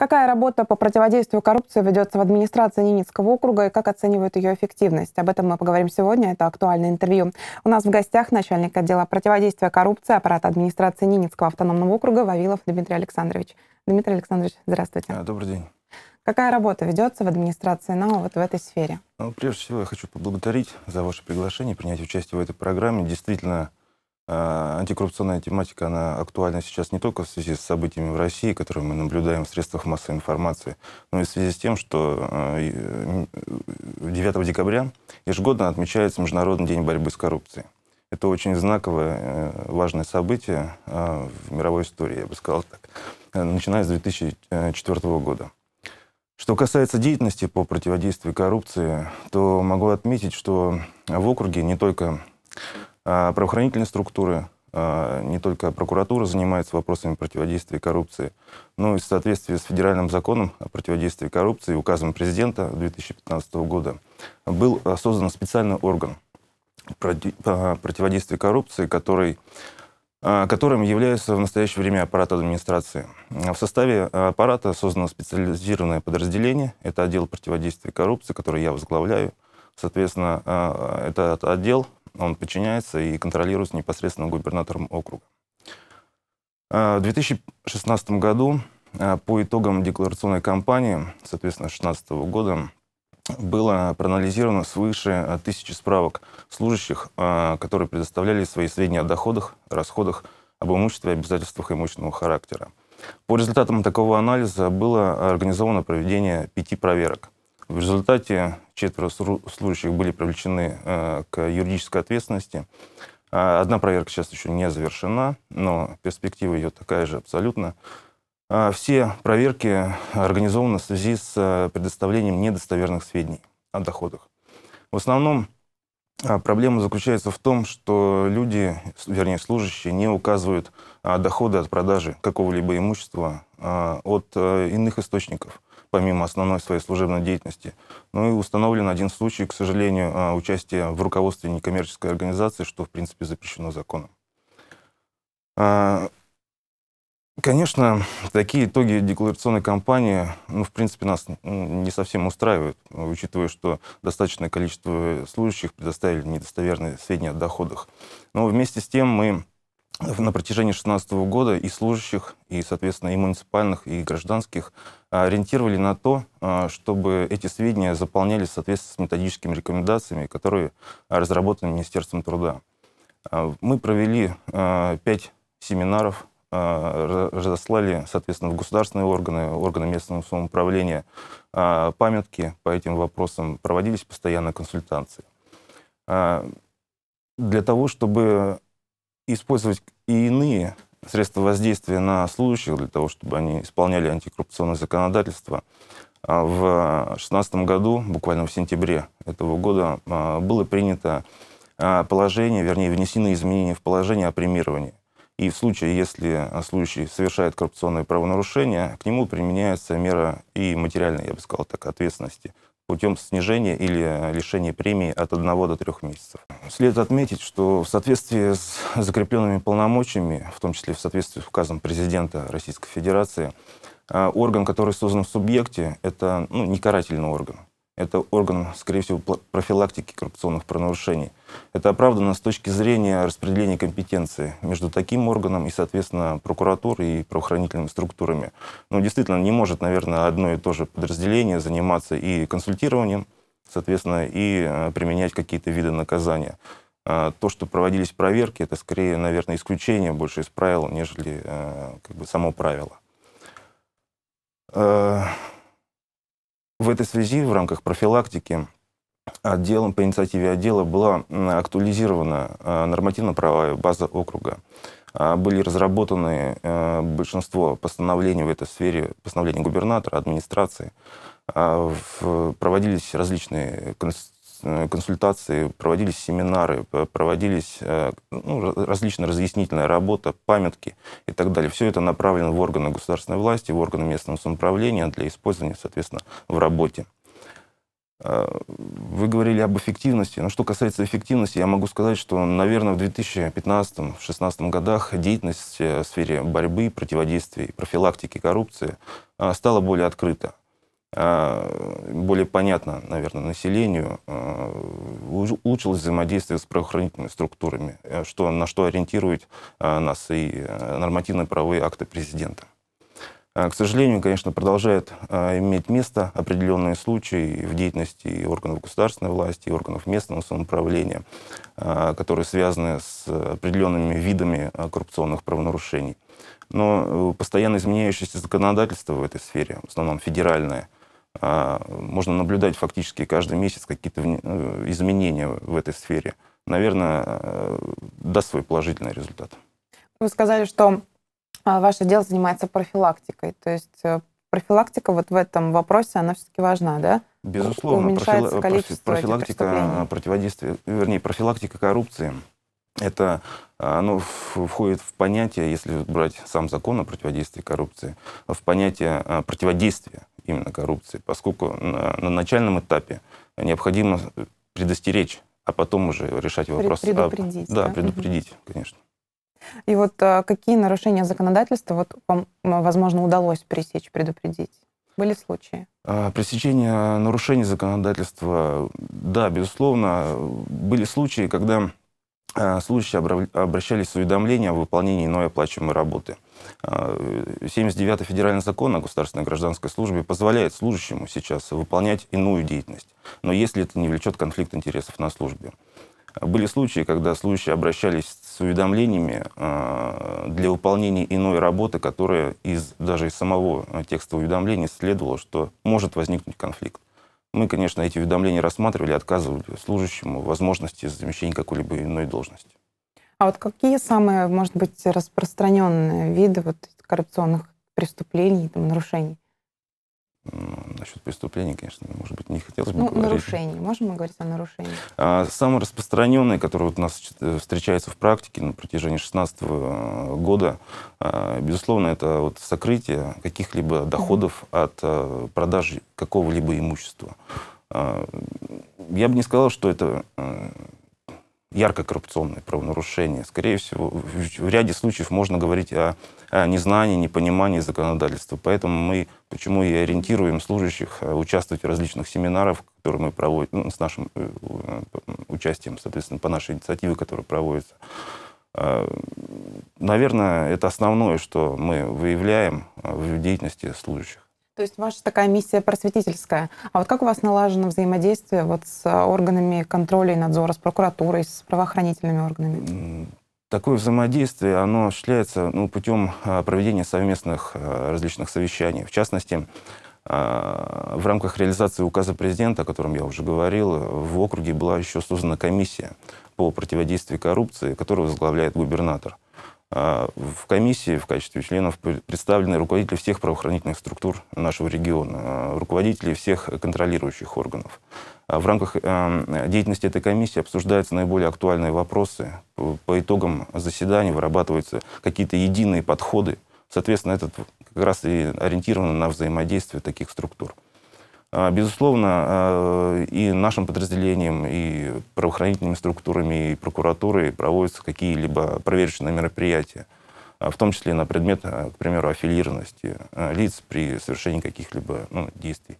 Какая работа по противодействию коррупции ведется в администрации Ненецкого округа и как оценивают ее эффективность? Об этом мы поговорим сегодня. Это актуальное интервью. У нас в гостях начальник отдела противодействия коррупции аппарата администрации Ненецкого автономного округа Вавилов Дмитрий Александрович. Дмитрий Александрович, здравствуйте. А, добрый день. Какая работа ведется в администрации НАО вот в этой сфере? Ну, прежде всего, я хочу поблагодарить за ваше приглашение принять участие в этой программе. Действительно, а, антикоррупционная тематика, она актуальна сейчас не только в связи с событиями в России, которые мы наблюдаем в средствах массовой информации, но и в связи с тем, что 9 а, э, декабря ежегодно отмечается Международный день борьбы с коррупцией. Это очень знаковое, э, важное событие а, в мировой истории, я бы сказал так, э, начиная с 2004 года. Что касается деятельности по противодействию коррупции, то могу отметить, что в округе не только а, правоохранительные структуры, а, не только прокуратура занимается вопросами противодействия коррупции, но и в соответствии с федеральным законом о противодействии коррупции и указом президента 2015 года был а, создан специальный орган противодействия коррупции, который которым является в настоящее время аппарат администрации. В составе аппарата создано специализированное подразделение. Это отдел противодействия коррупции, который я возглавляю. Соответственно, этот отдел он подчиняется и контролируется непосредственно губернатором округа. Э, в 2016 году э, по итогам декларационной кампании, соответственно, 2016 года, было проанализировано свыше э, тысячи справок служащих, которые предоставляли свои сведения о доходах, расходах, об имуществе и обязательствах имущественного характера. По результатам такого анализа было организовано проведение пяти проверок. В результате четверо служащих были привлечены э, к юридической ответственности. Э, одна проверка сейчас еще не завершена, но перспектива ее такая же абсолютно. Э, все проверки организованы в связи с предоставлением недостоверных сведений о доходах. В основном проблема заключается в том, что люди, вернее служащие, не указывают доходы от продажи какого-либо имущества от иных источников – помимо основной своей служебной деятельности. Ну и установлен один случай, к сожалению, а, участия в руководстве некоммерческой организации, что, в принципе, запрещено законом. А, конечно, такие итоги декларационной кампании, ну, в принципе, нас ну, не совсем устраивают, учитывая, что достаточное количество служащих предоставили недостоверные сведения о доходах. Но вместе с тем мы на протяжении 2016 года и служащих, и, соответственно, и муниципальных, и гражданских а, ориентировали на то, а, чтобы эти сведения заполнялись в соответствии с методическими рекомендациями, которые разработаны Министерством труда. А, мы провели пять семинаров, разослали, соответственно, в государственные органы, органы местного самоуправления памятки по этим вопросам, проводились постоянно консультации. Для того, чтобы использовать и иные средства воздействия на служащих для того, чтобы они исполняли антикоррупционное законодательство. А в 2016 году, буквально в сентябре этого года, а, было принято а, положение, вернее, внесены изменения в положение о премировании. И в случае, если служащий совершает коррупционные правонарушения, к нему применяется мера и материальной, я бы сказал так, ответственности путем снижения или э, лишения премии от 1 до 3 месяцев. Следует отметить, что в соответствии с закрепленными полномочиями, в том числе в соответствии с указом президента Российской Федерации, э, орган, который создан в субъекте, это ну, не карательный орган. Это орган, скорее всего, профилактики коррупционных правонарушений. Это оправдано с точки зрения распределения компетенции между таким органом и, соответственно, прокуратурой и правоохранительными структурами. Ну, действительно, не может, наверное, одно и то же подразделение заниматься и консультированием, соответственно, и э, применять какие-то виды наказания. А, то, что проводились проверки, это скорее, наверное, исключение больше из правил, нежели э, как бы, само правило. Э, в этой связи, в рамках профилактики, отделом, по инициативе отдела была актуализирована э, нормативно-правовая база округа. А, были разработаны э, большинство постановлений в этой сфере, постановлений губернатора, администрации. А, проводились различные э, консультации, проводились семинары, проводились ну, различная разъяснительная работа, памятки и так далее. Все это направлено в органы государственной власти, в органы местного самоуправления для использования, соответственно, в работе. Вы говорили об эффективности. Но что касается эффективности, я могу сказать, что, наверное, в 2015-2016 годах деятельность э, в сфере борьбы, противодействия и профилактики коррупции э, стала более открыта, э, более понятна, наверное, населению, улучшилось взаимодействие с правоохранительными структурами, что, на что ориентирует нас и нормативно-правовые акты президента. А, к сожалению, конечно, продолжает а, иметь место определенные случаи в деятельности органов государственной власти и органов местного самоуправления, а, которые связаны с определенными видами коррупционных правонарушений. Но э, постоянно изменяющееся законодательство в этой сфере, в основном федеральное, можно наблюдать фактически каждый месяц какие-то э, изменения в этой сфере. Наверное, э, даст свой положительный результат. Вы сказали, что а, ваше дело занимается профилактикой. То есть э, профилактика вот в этом вопросе, она все-таки важна, да? Безусловно, уменьшается профила... количество профилактика противодействия, вернее, профилактика коррупции. Это а, оно входит в понятие, если брать сам закон о противодействии коррупции, в понятие а, противодействия именно коррупции, поскольку на, на начальном этапе необходимо предостеречь, а потом уже решать вопрос. Предупредить. А, да, да, предупредить, угу. конечно. И вот э, какие нарушения законодательства вот вам, возможно, удалось пресечь, предупредить? Были случаи? А, пресечение нарушений законодательства, да, безусловно. Были случаи, когда э, случаи обращались с уведомлением о выполнении иной оплачиваемой работы. 79-й а, федеральный закон о государственной гражданской службе позволяет служащему сейчас выполнять иную деятельность, но если это не влечет конфликт интересов на службе. Были случаи, когда служащие обращались с уведомлениями э, для выполнения иной работы, которая из, даже из самого э, текста уведомлений следовало, что может возникнуть конфликт. Мы, конечно, эти уведомления рассматривали, отказывали служащему возможности замещения какой-либо иной должности. А вот какие самые, может быть, распространенные виды вот коррупционных преступлений, там, нарушений? Ну, насчет преступлений, конечно, может быть, не хотелось бы ну, говорить. Нарушение, Можем мы говорить о нарушении. А, самое распространенное, которое вот у нас э, встречается в практике на протяжении 2016 э, года, э, безусловно, это вот сокрытие каких-либо доходов mm-hmm. от продажи какого-либо имущества. Я бы не сказал, что это ярко коррупционные правонарушения. Скорее всего, в ряде случаев можно говорить о, о незнании, непонимании законодательства. Поэтому мы почему и ориентируем служащих э, участвовать в различных семинарах, которые мы проводим ну, с нашим э, участием, соответственно, по нашей инициативе, которая проводится. Э, наверное, это основное, что мы выявляем в деятельности служащих. То есть ваша такая миссия просветительская. А вот как у вас налажено взаимодействие вот с а, органами контроля и надзора, с прокуратурой, с правоохранительными органами? Такое взаимодействие, оно осуществляется ну, путем а, проведения совместных а, различных совещаний. В частности, в рамках реализации указа президента, о котором я уже говорил, в округе была еще создана комиссия по противодействию коррупции, которую возглавляет губернатор. А, в комиссии в качестве членов представлены руководители всех правоохранительных структур нашего региона, а, руководители всех контролирующих органов. А в рамках эм, деятельности этой комиссии обсуждаются наиболее актуальные вопросы. По итогам заседаний вырабатываются какие-то единые подходы. Соответственно, этот как раз и ориентирован на взаимодействие таких структур. А, безусловно, а, и нашим подразделением, и правоохранительными структурами, и прокуратурой проводятся какие-либо проверочные мероприятия, а, в том числе на предмет, к примеру, аффилированности лиц при совершении каких-либо ну, действий.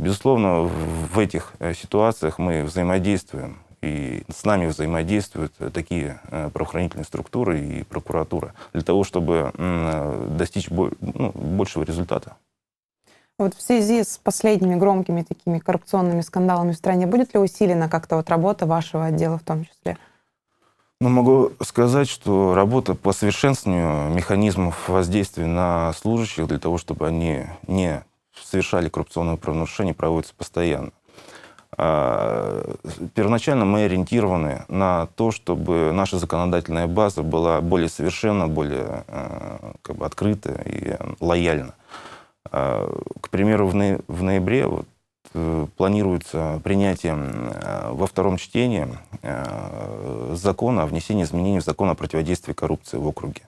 Безусловно, в этих э, ситуациях мы взаимодействуем, и с нами взаимодействуют такие э, правоохранительные структуры и прокуратура для того, чтобы достичь ну, большего результата. Вот в связи с последними громкими такими коррупционными скандалами в стране, будет ли усилена как-то вот работа вашего отдела в том числе? Ну, могу сказать, что работа по совершенствованию механизмов воздействия на служащих для того, чтобы они не совершали коррупционные правонарушения, проводится постоянно. А, первоначально мы ориентированы на то, чтобы наша законодательная база была более совершенна, более э, как бы, открыта и лояльна. А, к примеру, в ноябре вот, э, планируется принятие а, во втором чтении а, закона о внесении изменений в закон о противодействии коррупции в округе.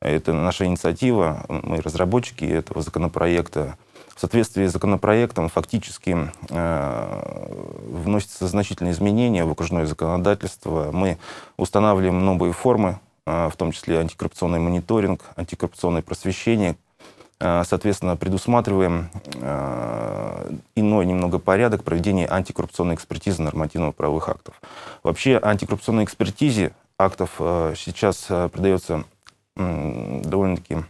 Это наша инициатива, мы разработчики этого законопроекта. В соответствии с законопроектом фактически э, вносятся значительные изменения в окружное законодательство. Мы устанавливаем новые формы в том числе антикоррупционный мониторинг, антикоррупционное просвещение, а, соответственно, предусматриваем а, иной немного порядок проведения антикоррупционной экспертизы нормативно-правовых актов. Вообще антикоррупционной экспертизе актов а, сейчас придается довольно-таки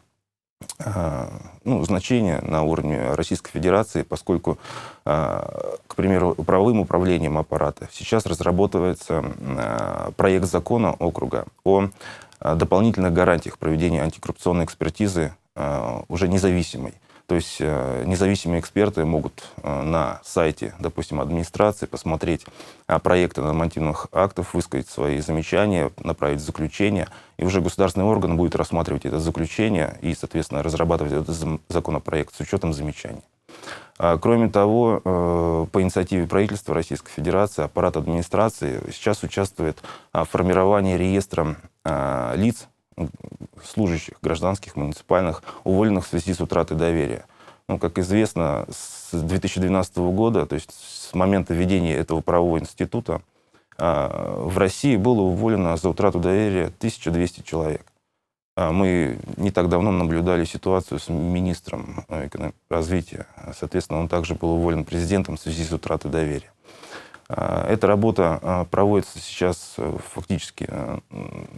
ну, значение на уровне Российской Федерации, поскольку, к примеру, правовым управлением аппарата сейчас разрабатывается проект закона округа о дополнительных гарантиях проведения антикоррупционной экспертизы Э, уже независимой. То есть э, независимые эксперты могут э, на сайте, допустим, администрации посмотреть проекты нормативных актов, высказать свои замечания, направить заключение, и уже государственный орган будет рассматривать это заключение и, соответственно, разрабатывать этот законопроект с учетом замечаний. А, кроме того, по инициативе правительства Российской Федерации аппарат администрации сейчас участвует а, в формировании реестра а, лиц, служащих, гражданских, муниципальных, уволенных в связи с утратой доверия. Ну, как известно, с 2012 года, то есть с момента введения этого правового института, а, в России было уволено за утрату доверия 1200 человек. А, мы не так давно наблюдали ситуацию с министром э, развития. Соответственно, он также был уволен президентом в связи с утратой доверия. Э, эта работа э, проводится сейчас э, фактически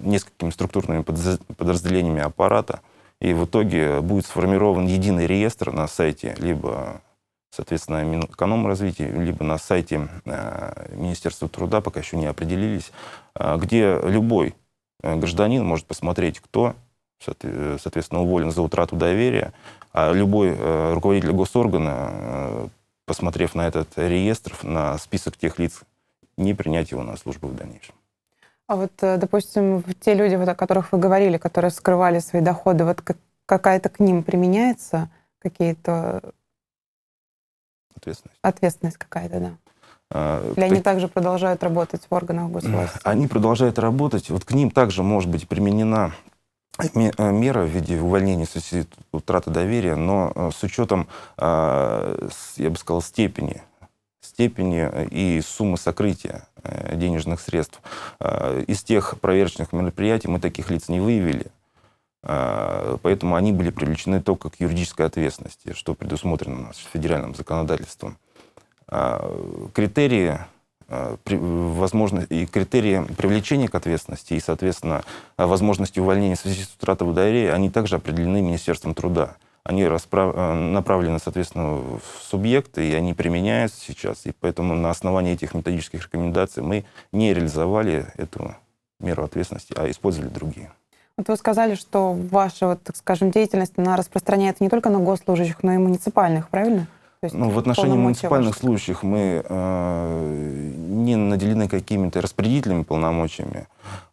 несколькими структурными подразделениями аппарата, и в итоге будет сформирован единый реестр на сайте либо, соответственно, Минэкономразвития, либо на сайте Министерства труда, пока еще не определились, где любой гражданин может посмотреть, кто, соответственно, уволен за утрату доверия, а любой руководитель госоргана посмотрев на этот реестр, на список тех лиц, не принять его на службу в дальнейшем. А вот, э, допустим, те люди, вот, о которых вы говорили, которые скрывали свои доходы, вот какая-то к ним применяется какие-то... Ответственность. Ответственность какая-то, да. А, Или они также продолжают работать в органах госвласти? Они продолжают работать. Вот к ним также может быть применена а, мера в виде увольнения с утраты доверия, но а, с учетом, а, я бы сказал, степени степени э, и суммы сокрытия э, денежных средств. Из тех проверочных мероприятий мы таких лиц не выявили, поэтому они были привлечены только к юридической ответственности, что предусмотрено у нас федеральным законодательством. Критерии Э, возможность и критерии привлечения к ответственности и, соответственно, э, возможности увольнения в связи с утратой доверия, они также определены Министерством труда. Они расправ... Э, направлены, соответственно, в субъекты, и они применяются сейчас. И поэтому на основании этих методических рекомендаций мы не реализовали эту меру ответственности, а использовали другие. Вот вы сказали, что ваша, вот, так скажем, деятельность, она распространяется не только на госслужащих, но и муниципальных, правильно? ну, в отношении муниципальных ваших? случаев мы э, не наделены какими-то распределительными полномочиями.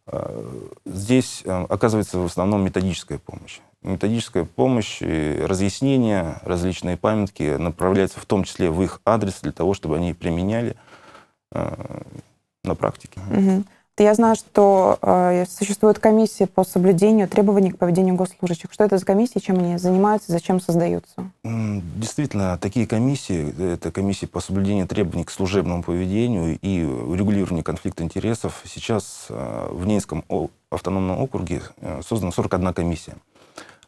Э, здесь э, оказывается в основном методическая помощь. Методическая помощь, и разъяснения, различные памятки направляются в том числе в их адрес для того, чтобы они применяли э, на практике. Угу. Я знаю, что э, существует комиссия по соблюдению требований к поведению госслужащих. Что это за комиссии, чем они занимаются, зачем создаются? Действительно, такие комиссии, это комиссии по соблюдению требований к служебному поведению и регулированию конфликта интересов, сейчас э, в Ненецком автономном округе э, создана 41 комиссия.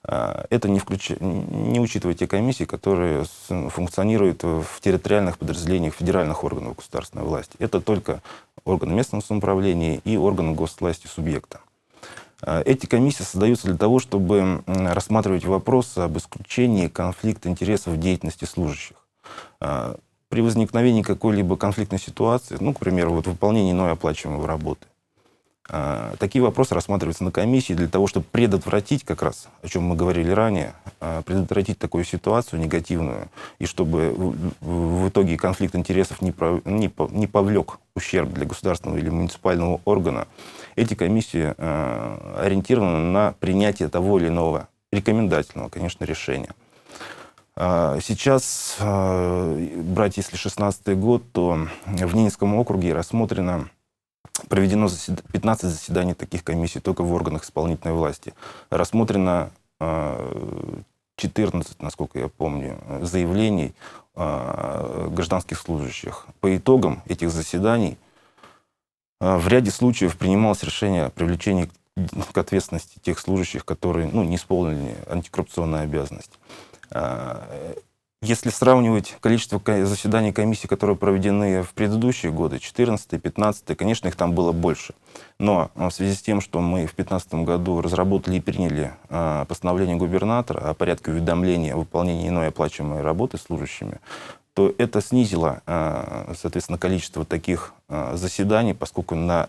А, это не, включ... не учитывая те комиссии, которые функционируют в территориальных подразделениях федеральных органов государственной власти. Это только органы местного самоуправления и органы госвласти субъекта. А, эти комиссии создаются для того, чтобы рассматривать вопрос об исключении конфликта интересов в деятельности служащих. А, при возникновении какой-либо конфликтной ситуации, ну, к примеру, вот выполнение иной оплачиваемой работы, а, такие вопросы рассматриваются на комиссии для того, чтобы предотвратить как раз, о чем мы говорили ранее, а, предотвратить такую ситуацию негативную, и чтобы в итоге конфликт интересов не, не, повлек ущерб для государственного или муниципального органа. Эти комиссии а, ориентированы на принятие того или иного рекомендательного, конечно, решения. Сейчас, брать если 16 год, то в Ненецком округе рассмотрено Проведено 15 заседаний таких комиссий только в органах исполнительной власти. Рассмотрено 14, э, насколько я помню, заявлений э, гражданских служащих. По итогам этих заседаний э, в ряде случаев принималось решение о привлечении к ответственности тех служащих, которые ну, не исполнили антикоррупционные обязанности. Если сравнивать количество заседаний комиссии, которые проведены в предыдущие годы, 14 15 конечно, их там было больше. Но а, в связи с тем, что мы в 2015 году разработали и приняли а, постановление губернатора о порядке уведомления о выполнении иной оплачиваемой работы служащими, то это снизило, а, соответственно, количество таких заседаний, поскольку на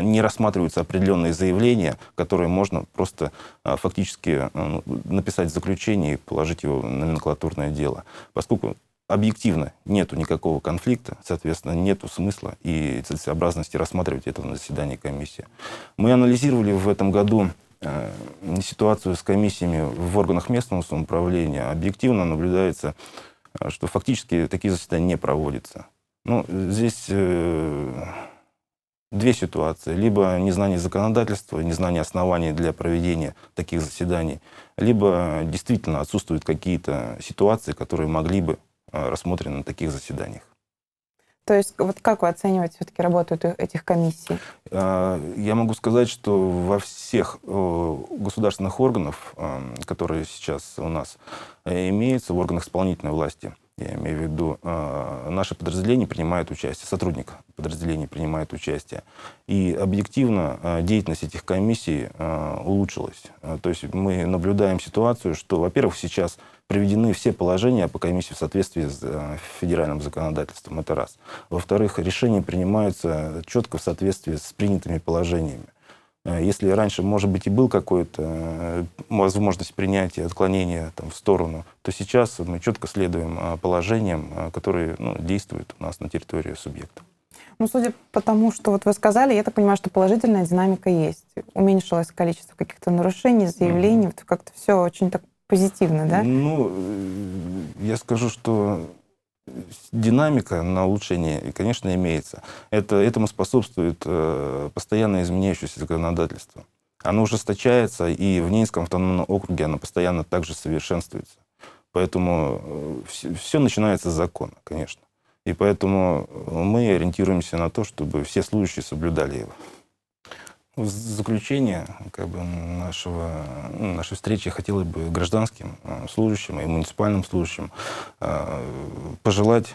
не рассматриваются определенные заявления, которые можно просто а, фактически а, ну, написать в заключение и положить его на номенклатурное дело. Поскольку объективно нету никакого конфликта, соответственно, нету смысла и целесообразности рассматривать это на заседании комиссии. Мы анализировали в этом году а, ситуацию с комиссиями в органах местного самоуправления. Объективно наблюдается, что фактически такие заседания не проводятся. Ну, здесь э, Две ситуации. Либо незнание законодательства, незнание оснований для проведения таких заседаний, либо действительно отсутствуют какие-то ситуации, которые могли бы э, рассмотрены на таких заседаниях. То есть вот как вы оцениваете все-таки работу этих комиссий? Э, я могу сказать, что во всех э, государственных органах, эм, которые сейчас у нас имеются, в органах исполнительной власти – я имею в виду, а, наше подразделение принимает участие, сотрудник подразделения принимает участие. И объективно а, деятельность этих комиссий а, улучшилась. То есть мы наблюдаем ситуацию, что, во-первых, сейчас приведены все положения по комиссии в соответствии с федеральным законодательством, это раз. Во-вторых, решения принимаются четко в соответствии с принятыми положениями. Э, если раньше, может быть, и был какой-то э, возможность принятия отклонения там, в сторону, то сейчас мы четко следуем э, положениям, которые ну, действуют у нас на территории субъекта. Ну, судя по тому, что вот вы сказали, я так понимаю, что положительная динамика есть. Уменьшилось количество каких-то нарушений, заявлений. Mm-hmm. как-то все очень так позитивно, да? Ну, я скажу, что динамика на улучшение, конечно, имеется. Это, этому способствует э, постоянно изменяющееся законодательство. Оно ужесточается, и в Нинском автономном округе оно постоянно также совершенствуется. Поэтому все, э, все начинается с закона, конечно. И поэтому мы ориентируемся на то, чтобы все служащие соблюдали его. В заключение как бы, нашего, нашей встречи я хотела бы гражданским э, служащим и муниципальным служащим э, пожелать,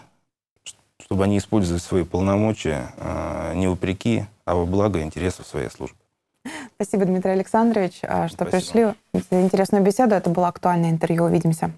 чтобы они использовали свои полномочия э, не вопреки, а во благо интересов своей службы. Спасибо, Дмитрий Александрович, а, что Спасибо. пришли. интересную беседу. Это было актуальное интервью. Увидимся.